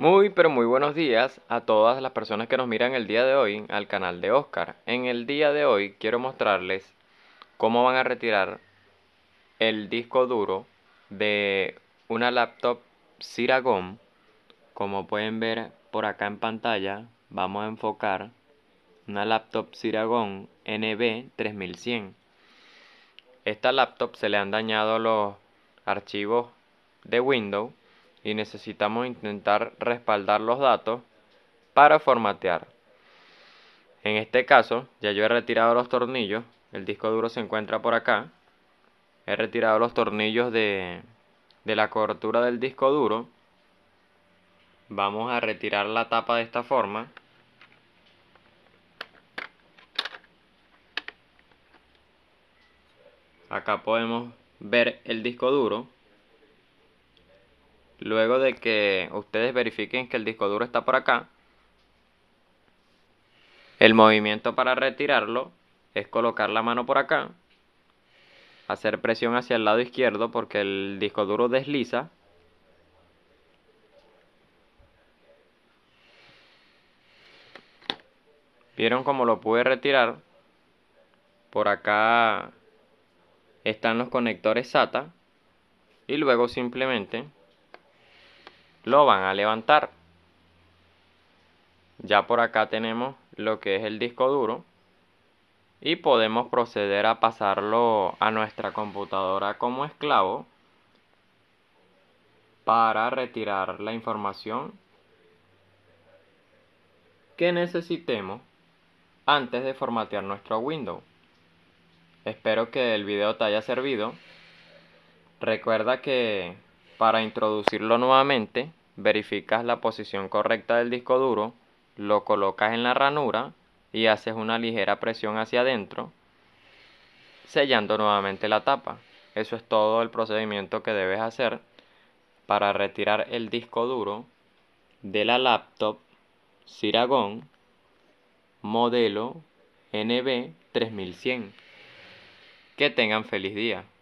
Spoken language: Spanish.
Muy pero muy buenos días a todas las personas que nos miran el día de hoy al canal de Oscar. En el día de hoy quiero mostrarles cómo van a retirar el disco duro de una laptop Siragom. Como pueden ver por acá en pantalla, vamos a enfocar una laptop Siragom NB 3100. Esta laptop se le han dañado los archivos de Windows y necesitamos intentar respaldar los datos para formatear. En este caso, ya yo he retirado los tornillos, el disco duro se encuentra por acá, he retirado los tornillos de, de la cobertura del disco duro, vamos a retirar la tapa de esta forma, acá podemos ver el disco duro luego de que ustedes verifiquen que el disco duro está por acá, el movimiento para retirarlo es colocar la mano por acá, hacer presión hacia el lado izquierdo porque el disco duro desliza. Vieron cómo lo pude retirar. Por acá están los conectores SATA. Y luego simplemente lo van a levantar. Ya por acá tenemos lo que es el disco duro y podemos proceder a pasarlo a nuestra computadora como esclavo para retirar la información que necesitemos antes de formatear nuestro Windows. Espero que el video te haya servido. Recuerda que para introducirlo nuevamente, verificas la posición correcta del disco duro, lo colocas en la ranura y haces una ligera presión hacia adentro, sellando nuevamente la tapa. Eso es todo el procedimiento que debes hacer para retirar el disco duro de la laptop Siragón modelo NB 3100. Que tengan feliz día.